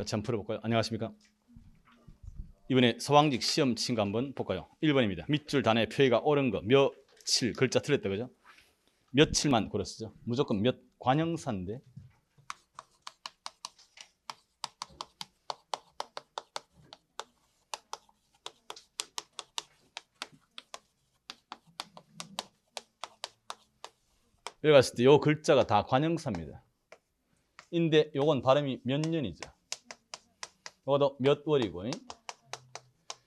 같이 한번 풀어볼까요? 안녕하십니까? 이번에 서왕직 시험 친거 한번 볼까요? 1번입니다. 밑줄 단에 표의가 옳은 거 며칠 글자 틀렸다 그죠? 며칠만 고려 쓰죠. 무조건 몇 관형사인데 여기 갔을 때 요 글자가 다 관형사입니다. 인데 요건 발음이 몇 년이죠. 이거도 몇 월이고.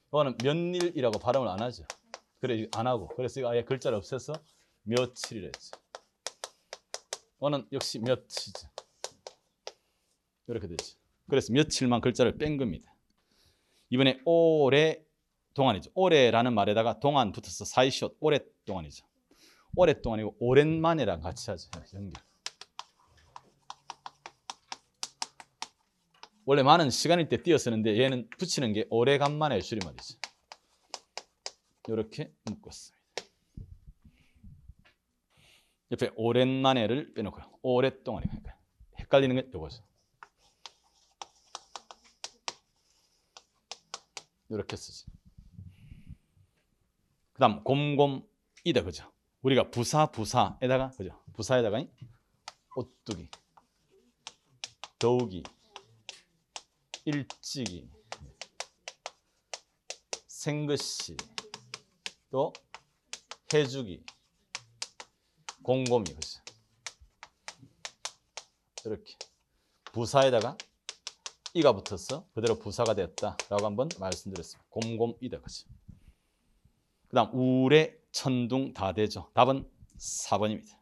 이거는 몇일이라고 발음을 안 하죠. 그래 안 하고. 그래서 이거 아예 글자를 없애서 며칠이라 했죠. 이거는 역시 몇이죠. 이렇게 되죠. 그래서 며칠만 글자를 뺀 겁니다. 이번에 오래 동안이죠. 오래라는 말에다가 동안 붙어서 사이숏 오랫동안이죠. 오랫동안이고 오랜만에랑 같이 하죠. 연결. 원래 많은 시간일 때 띄어 쓰는데 얘는 붙이는 게 오래간만에 줄임말이죠. 이렇게 묶었습니다. 옆에 오랜만에를 빼놓고요. 오랫동안이 니까 그러니까 헷갈리는 게 이거죠. 이렇게 쓰지. 그 다음 곰곰이다 그죠? 우리가 부사 부사에다가 그죠? 부사에다가 오뚜기 더욱이 일찍이 생것이 또 해주기 곰곰이 그죠? 이렇게 부사에다가 이가 붙어 그대로 부사가 됐다라고 한번 말씀드렸습니다. 곰곰이다 그죠? 그다음 우레 천둥 다대죠. 답은 4번입니다.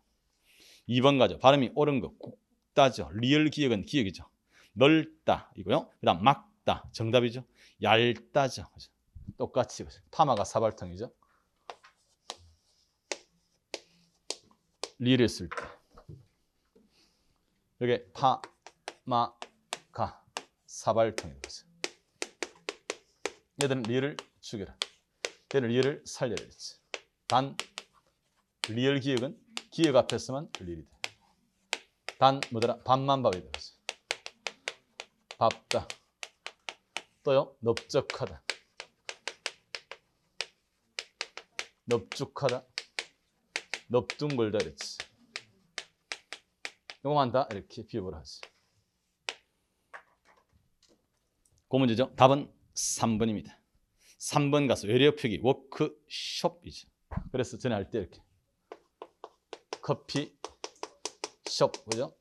2번 가죠. 발음이 옳은 거국죠 리얼 기억은 기억이죠. 넓다 이고요. 그다음 막다 정답이죠. 얇다죠. 그죠? 똑같이 그죠? 타마가 사발통이죠. 리를 쓸 때. 여기 파마가 사발통이죠. 얘들은 리를 죽여라. 얘는 리를 살려야 되지. 단 리얼 기억은 기억 앞에서만 리이다. 단 뭐더라? 반만 봐야 되겠 밥다. 또요. 넓적하다. 넓죽하다. 넓둥글다 그랬지. 너무한다 이렇게 비유를 하지. 고그 문제죠. 답은 3번입니다. 3번 가수 외래어 표기 워크숍이죠. 그래서 전에 할 때 이렇게 커피 숍 그죠?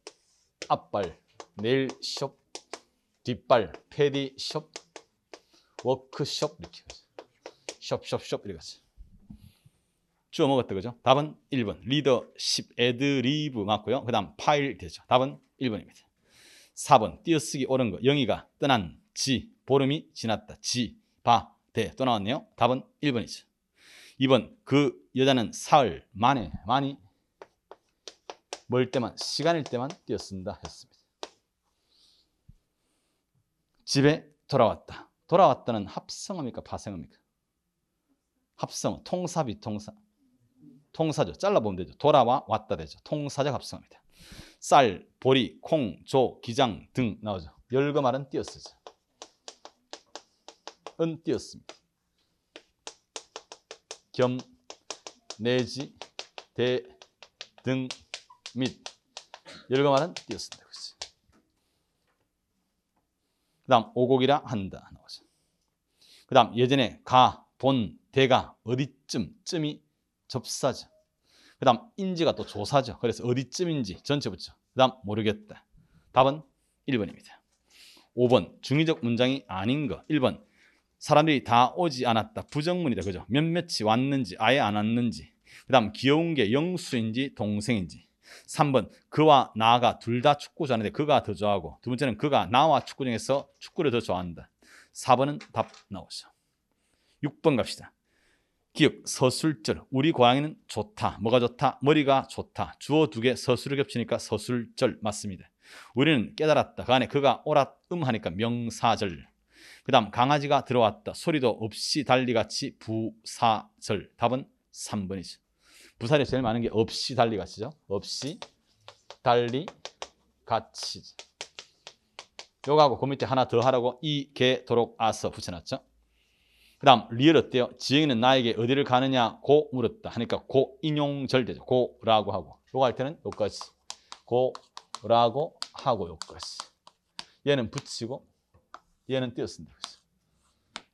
앞발 네일 숍 뒷발, 패디, 숍, 워크숍 이렇게 숍, 숍, 숍 이렇게 가죠. 주워 먹었다 그죠? 답은 1번 리더십 애드리브 맞고요. 그 다음 파일 되죠. 답은 1번입니다. 4번 띄어쓰기 옳은 거 영희가 떠난 지 보름이 지났다 지바대 또 나왔네요. 답은 1번이죠. 2번 그 여자는 사흘 만에 많이 멀 때만 시간일 때만 띄었습니다. 했습니다. 집에 돌아왔다. 돌아왔다는 합성어입니까? 파생어입니까? 합성어. 통사비 통사. 통사죠. 잘라보면 되죠. 돌아와 왔다 되죠. 통사적 합성어입니다. 쌀, 보리, 콩, 조, 기장 등 나오죠. 열거말은 띄어쓰죠. 은 띄었습니다. 겸, 내지, 대, 등, 및 열거말은 띄었습니다. 그다음 오곡이라 한다 나오죠. 그다음 예전에 가, 돈, 대가 어디쯤 쯤이 접사죠. 그다음 인지가 또 조사죠. 그래서 어디쯤인지 전체 붙죠. 그다음 모르겠다. 답은 1번입니다. 5번 중의적 문장이 아닌 거. 1번 사람들이 다 오지 않았다. 부정문이다. 그죠? 몇몇이 왔는지 아예 안 왔는지. 그다음 귀여운 게 영수인지 동생인지. 3번 그와 나가 둘 다 축구 좋아하는데 그가 더 좋아하고 두 번째는 그가 나와 축구 중에서 축구를 더 좋아한다. 4번은 답 나오죠. 6번 갑시다. 기억, 서술절. 우리 고양이는 좋다. 뭐가 좋다? 머리가 좋다. 주어 두 개 서술을 겹치니까 서술절 맞습니다. 우리는 깨달았다. 그 안에 그가 오랏음 하니까 명사절. 그 다음 강아지가 들어왔다. 소리도 없이 달리같이 부사절. 답은 3번이죠. 부산에 제일 많은 게 없이 달리 같이죠. 없이 달리 같이. 요거하고 그 밑에 하나 더 하라고 이게도록 아서 붙여놨죠. 그 다음 리을 어때요? 지영이는 나에게 어디를 가느냐? 고 물었다 하니까 고 인용절대죠. 고라고 하고 요거 할 때는 요까지 고라고 하고 요까지 얘는 붙이고 얘는 띄어쓴다.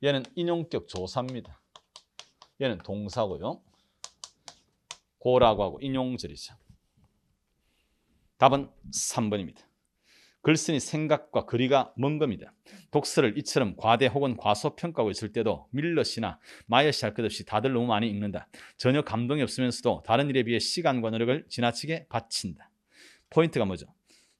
얘는 인용격 조사입니다. 얘는 동사고요. 고라고 하고 인용절이죠. 답은 3번입니다. 글쓴이 생각과 거리가 먼 겁니다. 독서를 이처럼 과대 혹은 과소평가하고 있을 때도 밀럿이나 마이엇이 할것 없이 다들 너무 많이 읽는다. 전혀 감동이 없으면서도 다른 일에 비해 시간과 노력을 지나치게 바친다. 포인트가 뭐죠?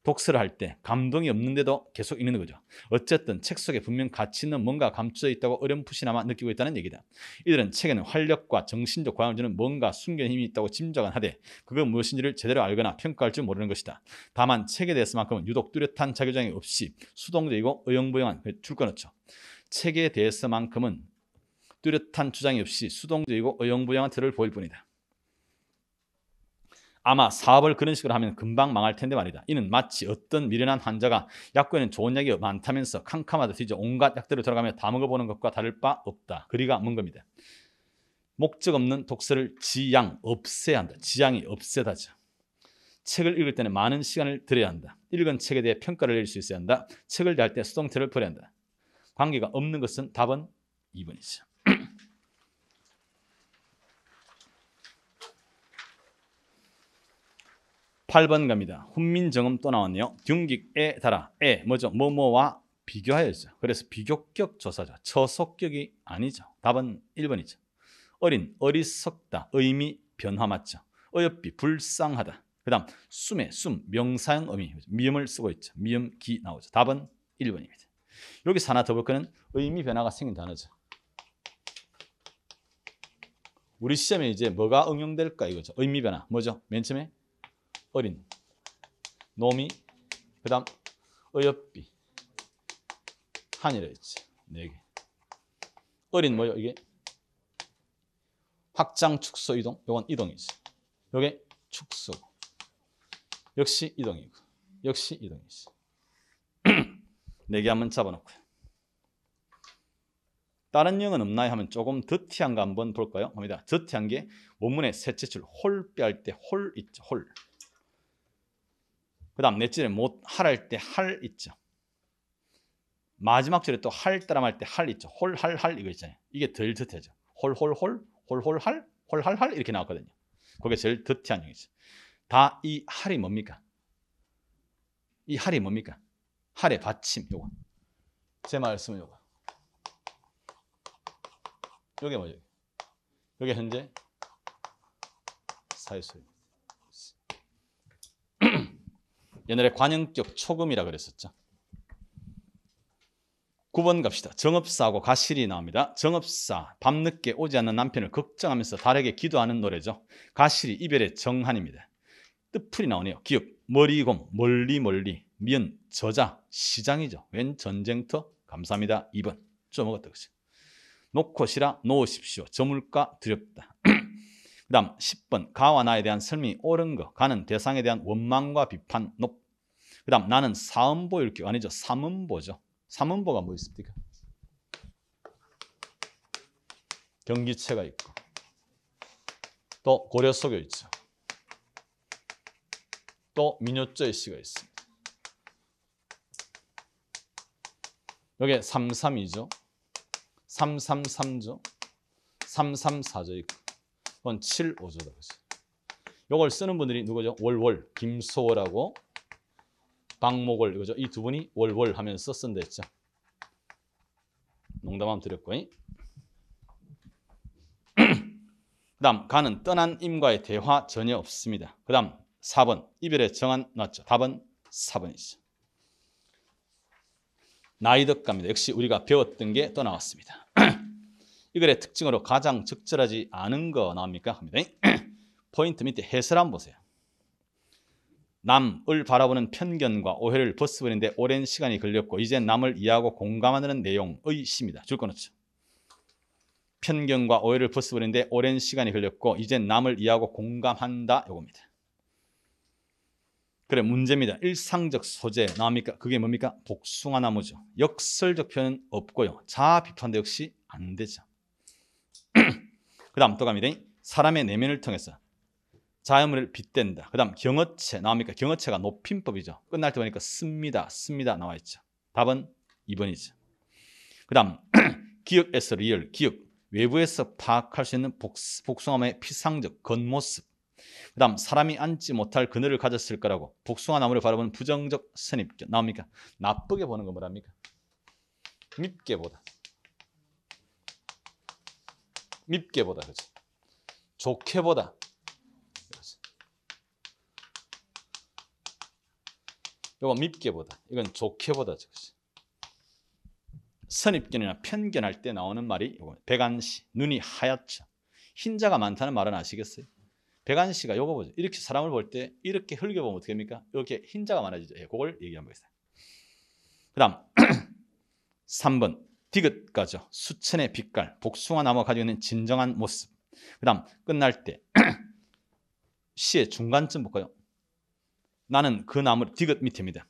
독서를 할 때 감동이 없는데도 계속 읽는 거죠. 어쨌든 책 속에 분명 가치 있는 뭔가 감춰져 있다고 어렴풋이나마 느끼고 있다는 얘기다. 이들은 책에는 활력과 정신적 고향을 주는 뭔가 숨겨진 힘이 있다고 짐작은 하되 그건 무엇인지를 제대로 알거나 평가할 줄 모르는 것이다. 다만 책에 대해서만큼은 유독 뚜렷한 자교장이 없이 수동적이고 어영부영한 그 줄거넣죠. 책에 대해서만큼은 뚜렷한 주장이 없이 수동적이고 어영부영한 태도를 보일 뿐이다. 아마 사업을 그런 식으로 하면 금방 망할 텐데 말이다. 이는 마치 어떤 미련한 환자가 약국에는 좋은 약이 많다면서 캄캄하다 뒤져 온갖 약들을 들어가며 다 먹어보는 것과 다를 바 없다. 그리가 먼 겁니다. 목적 없는 독서를 지양, 없애야 한다. 지양이 없애다죠. 책을 읽을 때는 많은 시간을 들여야 한다. 읽은 책에 대해 평가를 내수 있어야 한다. 책을 대할 때 수동태를 버려야 한다. 관계가 없는 것은 답은 2번이죠. 8번 갑니다. 훈민정음 또 나왔네요. 균기에 달아 에 뭐죠? 뭐뭐와 비교하였죠. 그래서 비교격 조사죠. 처속격이 아니죠. 답은 1번이죠. 어린, 어리석다, 의미, 변화 맞죠. 어여삐, 불쌍하다. 그 다음 숨에 숨, 명사형 의미, 미음을 쓰고 있죠. 미음, 기 나오죠. 답은 1번입니다. 여기 하나 더볼 거는 의미 변화가 생긴 단어죠. 우리 시험에 이제 뭐가 응용될까 이거죠. 의미 변화. 뭐죠? 맨 처음에 어린 노미 그 다음 어여삐 한이라 했지 네개 어린 뭐요 이게 확장 축소 이동 요건 이동이지 요게 축소 역시 이동이고 역시 이동이지 네개 한번 잡아놓고요 다른 영은 없나요? 하면 조금 드티한 거 한번 볼까요? 합니다. 드티한 게 원문의 셋째 줄홀빼할때홀 있죠. 홀. 그 다음 넷째는 못 할할 때 할 있죠. 마지막 절에 또 할 따라할 때할 있죠. 홀 할 할 이거 있잖아요. 이게 덜 드태죠. 홀 홀 홀 홀홀할 홀할할 이렇게 나왔거든요. 그게 제일 드한 형이죠. 다 이 할이 뭡니까? 이 할이 뭡니까? 할의 받침 요거. 제 말씀은 요거. 요게 뭐죠? 요게 현재 사회수입니다. 옛날에 관영격 초금이라 그랬었죠. 9번 갑시다. 정업사하고 가실이 나옵니다. 정업사, 밤늦게 오지 않는 남편을 걱정하면서 달에게 기도하는 노래죠. 가실이 이별의 정한입니다. 뜻풀이 나오네요. 기업, 머리곰, 멀리 멀리, 면, 저자, 시장이죠. 웬 전쟁터? 감사합니다. 2번. 좀 먹었다. 그죠 놓고 시라 놓으십시오. 저물까 두렵다. 그 다음 10번 가와 나에 대한 설명이 옳은 거 가는 대상에 대한 원망과 비판 높. 그 다음 나는 사음보 이렇게 아니죠. 삼음보죠. 삼음보가 뭐 있습니까? 경기체가 있고 또 고려 속에 있죠. 또 민요조의 시가 있습니다. 여기 332죠. 333죠. 334죠. 있고. 그건 7, 5조다 요 이걸 쓰는 분들이 누구죠? 월월, 김소월하고 박목월 이거죠. 이 두 분이 월월 하면서 쓴다 했죠. 농담 한 드렸고. 그 다음 가는 떠난 임과의 대화 전혀 없습니다. 그 다음 4번 이별의 정한 놨죠. 답은 4번이죠. 나이덕가입니다. 역시 우리가 배웠던 게 또 나왔습니다. 이글의 특징으로 가장 적절하지 않은 거 나옵니까? 합니다. 포인트 밑에 해설 한번 보세요. 남을 바라보는 편견과 오해를 벗어버리는데 오랜 시간이 걸렸고 이제 남을 이해하고 공감하는 내용의 시입니다. 줄 꺼놓죠. 편견과 오해를 벗어버리는데 오랜 시간이 걸렸고 이제 남을 이해하고 공감한다. 요겁니다. 그래 문제입니다. 일상적 소재 나옵니까? 그게 뭡니까? 복숭아 나무죠. 역설적 표현은 없고요. 자아 비판도 역시 안 되죠. 그 다음 또 갑니다. 사람의 내면을 통해서 자연물을 빗댄다. 그 다음 경어체 나옵니까? 경어체가 높임법이죠. 끝날 때 보니까 씁니다. 씁니다 나와 있죠. 답은 2번이죠. 그 다음 기억에서 리얼, 기억. 외부에서 파악할 수 있는 복, 복숭아의 피상적 겉모습. 그 다음 사람이 앉지 못할 그늘을 가졌을 거라고 복숭아 나무를 바라보는 부정적 선입견 나옵니까? 나쁘게 보는 건 뭐랍니까? 밉게 보다. 밉게 보다, 그렇지? 좋게 보다. 이거 밉게 보다. 이건 좋게 보다 그렇지? 선입견이나 편견할 때 나오는 말이 이거 백안시 눈이 하얗죠. 흰자가 많다는 말은 아시겠어요? 백안 씨가 요거 보죠. 이렇게 사람을 볼 때 이렇게 흘겨보면 어떻게 됩니까? 이렇게 흰자가 많아지죠. 예, 그걸 얘기한 거겠어요. 그 다음 3번 디귿가죠. 수천의 빛깔, 복숭아 나무가 가지고 있는 진정한 모습. 그 다음 끝날 때 시의 중간쯤 볼까요? 나는 그 나무 디귿 밑입니다.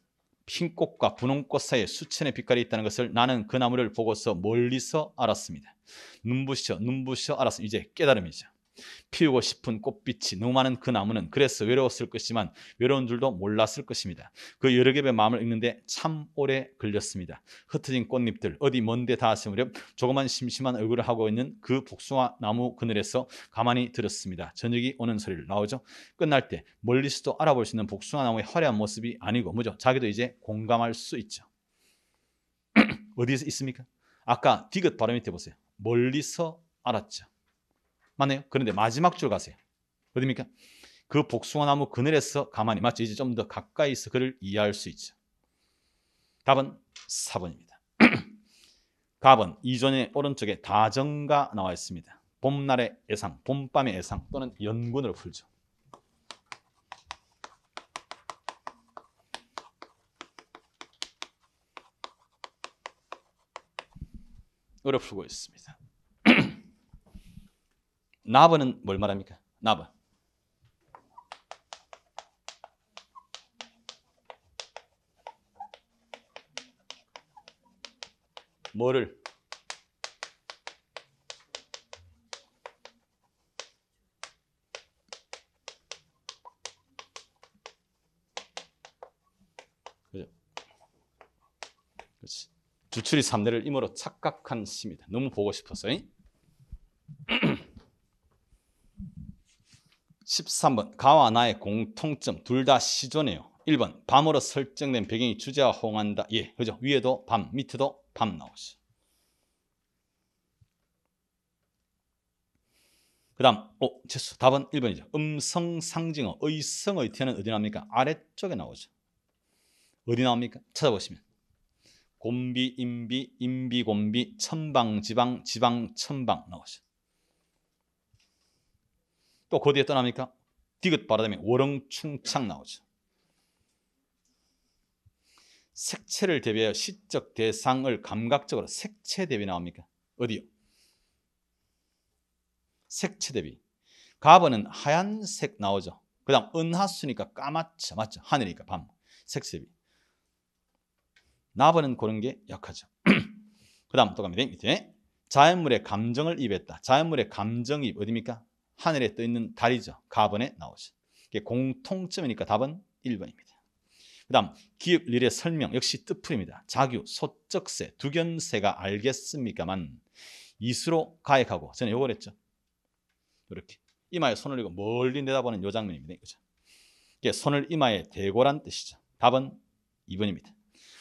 흰 꽃과 분홍 꽃 사이에 수천의 빛깔이 있다는 것을 나는 그 나무를 보고서 멀리서 알았습니다. 눈부셔 눈부셔 알았습니다. 이제 깨달음이죠. 피우고 싶은 꽃빛이 너무 많은 그 나무는 그래서 외로웠을 것이지만 외로운 줄도 몰랐을 것입니다. 그 여러 겹의 마음을 읽는데 참 오래 걸렸습니다. 흩어진 꽃잎들 어디 먼데 닿았을 무렵 조그만 심심한 얼굴을 하고 있는 그 복숭아 나무 그늘에서 가만히 들었습니다. 저녁이 오는 소리를 나오죠. 끝날 때 멀리서도 알아볼 수 있는 복숭아 나무의 화려한 모습이 아니고 뭐죠? 자기도 이제 공감할 수 있죠. 어디에서 있습니까? 아까 디귿 바로 밑에 보세요. 멀리서 알았죠. 맞네요. 그런데 마지막 줄 가세요. 어디입니까? 그 복숭아나무 그늘에서 가만히 마치 이제 좀 더 가까이서 그를 이해할 수 있죠. 답은 4번입니다. 답은 이전의 오른쪽에 다정가 나와 있습니다. 봄날의 예상, 봄밤의 예상 또는 연군으로 풀죠. 어렵고 있습니다. 나버는 뭘 말합니까? 나버. 뭐를? 그죠? 그렇 주출이 삼대를 임으로 착각한 시입니다. 너무 보고 싶었어요. 13번 가와 나의 공통점 둘 다 시조네요. 1번 밤으로 설정된 배경이 주제와 호응한다. 예, 그죠? 위에도 밤, 밑에도 밤 나오죠. 그 다음 오, 재수 답은 1번이죠. 음성 상징어, 의성의 태는 어디 나옵니까? 아래쪽에 나오죠. 어디 나옵니까? 찾아보시면 곰비, 임비, 임비, 곰비, 천방, 지방, 지방, 천방 나오죠. 또 거기에 그 떠납니까? 디귿 바라다면 월흥충창 나오죠. 색채를 대비하여 시적 대상을 감각적으로 색채 대비 나옵니까? 어디요? 색채 대비. 가버는 하얀색 나오죠. 그 다음 은하수니까 까맣죠. 맞죠? 하늘이니까 밤. 색채 대비. 나버는 그런 게 약하죠. 그 다음 또 갑니다. 밑에. 자연물의 감정을 입했다. 자연물의 감정입 어디입니까? 하늘에 떠 있는 달이죠. 가번에 나오죠. 이게 공통점이니까 답은 1번입니다. 그다음 기업 릴의 설명 역시 뜻풀입니다. 자규, 소적세, 두견세가 알겠습니까만 이수로 가액하고 저는 요걸 했죠. 이렇게 이마에 손을 이고 멀리 내다보는 요 장면입니다. 그죠? 이게 손을 이마에 대고란 뜻이죠. 답은 2번입니다.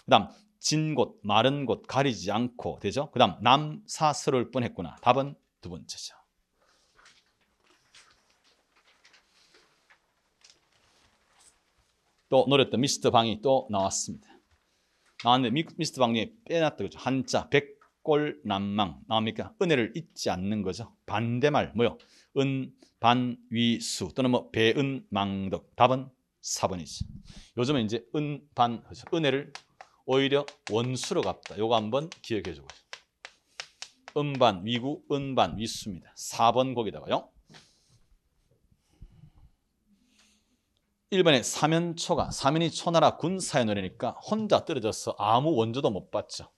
그다음 진 곳, 마른 곳 가리지 않고 되죠. 그다음 남사스러 뻔했구나. 답은 두 번째죠. 또 노렸던 미스터 방이 또 나왔습니다. 나왔는데 미스터 방이 빼놨다 그죠. 한자 백골 난망 나옵니까? 은혜를 잊지 않는 거죠. 반대말 뭐요? 은 반위수 또는 뭐 배은망덕 답은 4번이죠. 요즘은 이제 은반 은혜를 오히려 원수로 갚다. 요거 한번 기억해 주고요. 음반 위구 은반 위수입니다. 4번 거기다가요. 일본의 사면초가 사면이 초나라 군사연원이니까 혼자 떨어져서 아무 원조도 못 받죠.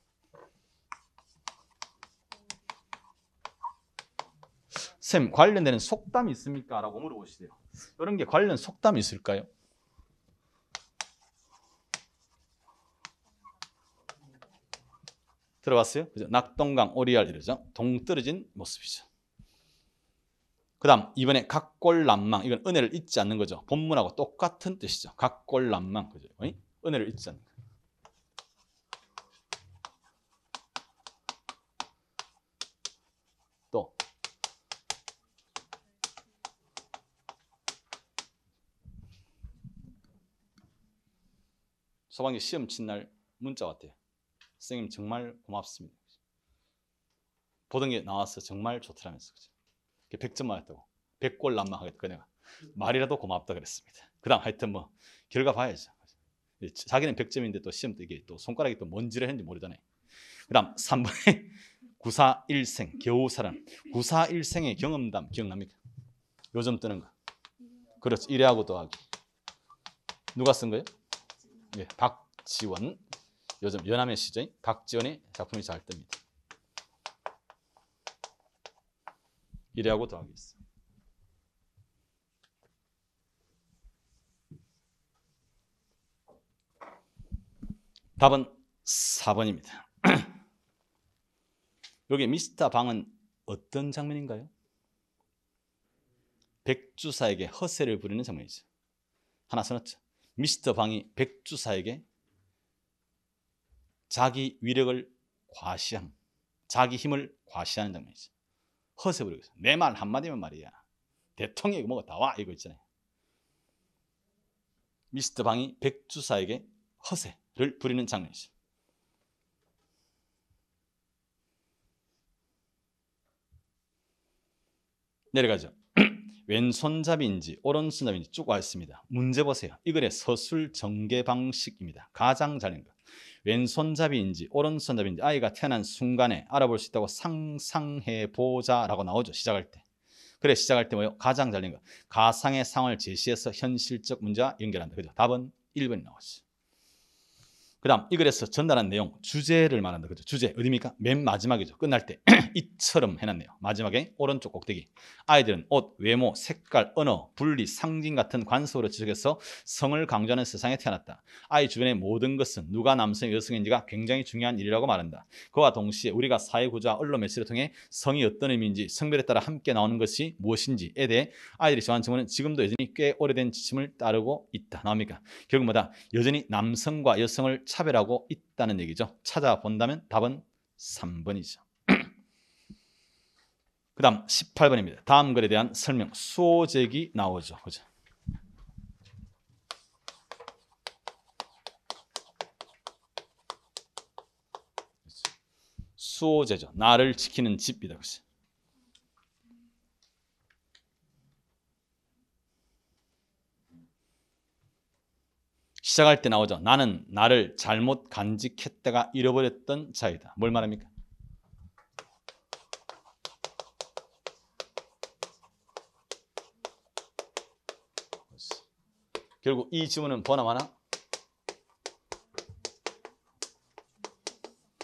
쌤 관련되는 속담이 있습니까? 라고 물어보시대요. 이런 게 관련 속담이 있을까요? 들어봤어요? 그죠? 낙동강 오리알 이러죠. 동떨어진 모습이죠. 그 다음 이번에 각골난망 이건 은혜를 잊지 않는 거죠. 본문하고 똑같은 뜻이죠. 각골난망 그죠? 은혜를 잊지 않는 거예요. 또 소방기 시험 친 날 문자 왔대요. 선생님 정말 고맙습니다. 보던 게 나와서 정말 좋더라면서 그죠? 100점 맞았다고. 100골 난망하겠다. 그 내가 말이라도 고맙다 그랬습니다. 그다음 하여튼 뭐 결과 봐야죠. 자기는 100점인데 또 시험 때 이게 또 손가락이 또 뭔지를 했는지 모르잖아요. 그다음 3번에 구사일생 겨우사람 구사일생의 경험담 기억납니까? 요즘 뜨는 거. 그렇죠. 1회하고 더하기. 누가 쓴 거예요? 예, 박지원. 요즘 연암의 시저인 박지원의 작품이 잘 뜹니다. 1회하고 더하겠습니다. 답은 4번입니다. 여기 미스터 방은 어떤 장면인가요? 백주사에게 허세를 부리는 장면이죠. 하나 써놨죠. 미스터 방이 백주사에게 자기 위력을 과시함, 자기 힘을 과시하는 장면이죠. 허세버리고 있어. 내말 한마디면 말이야. 대통령이 뭐가 다와 이거 있잖아요. 미스터 방이 백주사에게 허세를 부리는 장면이죠. 내려가죠. 왼손잡이인지 오른손잡이인지 쭉 와 있습니다. 문제 보세요. 이거의 서술 전개 방식입니다. 가장 잘린 거. 왼손잡이인지 오른손잡이인지 아이가 태어난 순간에 알아볼 수 있다고 상상해 보자라고 나오죠. 시작할 때. 그래 시작할 때 뭐요? 가장 잘린 거. 가상의 상을 제시해서 현실적 문제와 연결한다. 그죠? 답은 1번이 나오죠. 그다음 이 글에서 전달한 내용 주제를 말한다. 그죠? 주제 어디입니까? 맨 마지막이죠. 끝날 때 이처럼 해놨네요. 마지막에 오른쪽 꼭대기 아이들은 옷, 외모, 색깔, 언어, 분리, 상징 같은 관습으로 지적해서 성을 강조하는 세상에 태어났다. 아이 주변의 모든 것은 누가 남성, 여성인지가 굉장히 중요한 일이라고 말한다. 그와 동시에 우리가 사회 구조와 언론 매체를 통해 성이 어떤 의미인지 성별에 따라 함께 나오는 것이 무엇인지에 대해 아이들이 정한 증언은 지금도 여전히 꽤 오래된 지침을 따르고 있다. 나옵니까? 결국 마다 여전히 남성과 여성을 차별하고 있다는 얘기죠. 찾아본다면 답은 3번이죠. 그 다음 18번입니다. 다음 글에 대한 설명, 수호제기 나오죠. 그죠? 수호제죠. 나를 지키는 집이다. 그죠? 시작할 때 나오죠. 나는 나를 잘못 간직했다가 잃어버렸던 자이다. 뭘 말합니까? 결국 이 지문은 보나마나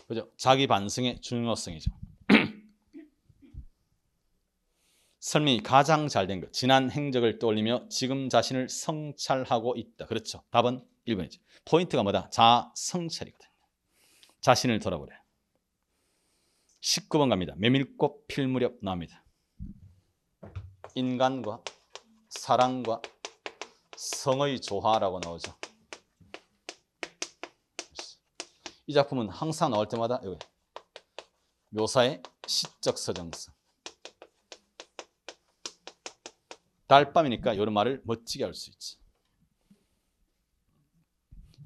그죠? 자기 반성의 중요성이죠. 설명이 가장 잘된 것. 지난 행적을 떠올리며 지금 자신을 성찰하고 있다. 그렇죠. 답은 1번이죠. 포인트가 뭐다? 자성찰이거든 자신을 돌아보래. 19번 갑니다. 메밀꽃 필 무렵 나옵니다. 인간과 사랑과 성의 조화라고 나오죠. 이 작품은 항상 나올 때마다 여기 묘사의 시적 서정성. 달밤이니까 이런 말을 멋지게 할 수 있지.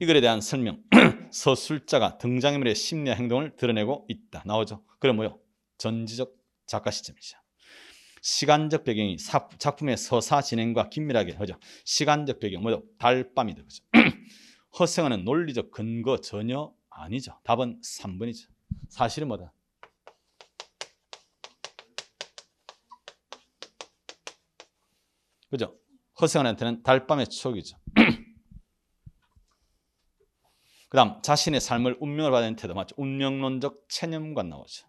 이 글에 대한 설명 서술자가 등장인물의 심리와 행동을 드러내고 있다 나오죠 그럼 뭐요? 전지적 작가 시점이죠 시간적 배경이 작품의 서사 진행과 긴밀하게 하죠 시간적 배경 뭐죠? 달밤이죠 그죠? 허생하는 논리적 근거 전혀 아니죠 답은 3번이죠 사실은 뭐다? 그죠? 허생한테는 달밤의 추억이죠 그다음 자신의 삶을 운명을 받는 태도 맞죠? 운명론적 체념관 나오죠.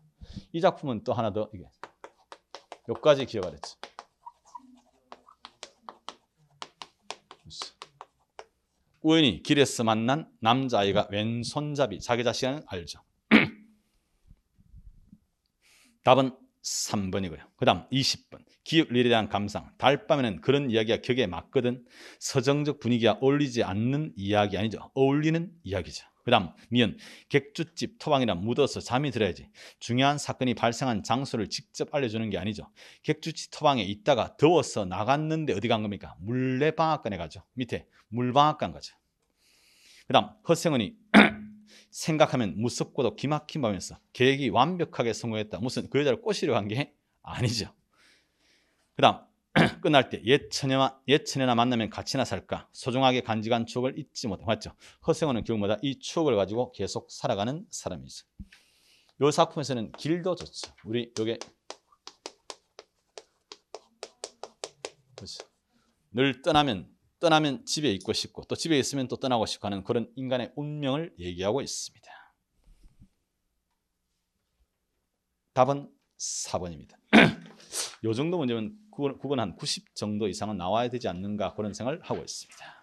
이 작품은 또 하나 더 이게 여기까지 기억을 했죠. 우연히 길에서 만난 남자아이가 왼손잡이 자기 자신을 알죠. 답은 3번이고요. 그 다음 20번. 기업리에 대한 감상. 달밤에는 그런 이야기가 격에 맞거든. 서정적 분위기와 어울리지 않는 이야기 아니죠. 어울리는 이야기죠. 그 다음 미연 객주집 토방이라 묻어서 잠이 들어야지 중요한 사건이 발생한 장소를 직접 알려주는 게 아니죠 객주집 토방에 있다가 더워서 나갔는데 어디 간 겁니까? 물레방앗간에 가죠 밑에 물방앗간 가죠 그 다음 허생은이 생각하면 무섭고도 기막힌 밤에서 계획이 완벽하게 성공했다 무슨 그 여자를 꼬시려 한 게 아니죠 그 다음 끝날 때 예천에나, 예천에나 만나면 같이나 살까 소중하게 간직한 추억을 잊지 못해 맞죠? 허생호는 결국마다 이 추억을 가지고 계속 살아가는 사람이죠 요 작품에서는 길도 좋죠 우리 요게 그렇죠. 늘 떠나면 떠나면 집에 있고 싶고 또 집에 있으면 또 떠나고 싶고 하는 그런 인간의 운명을 얘기하고 있습니다 답은 4번입니다 요 정도 문제면 그분 그건 한 90 정도 이상은 나와야 되지 않는가 그런 생각을 하고 있습니다.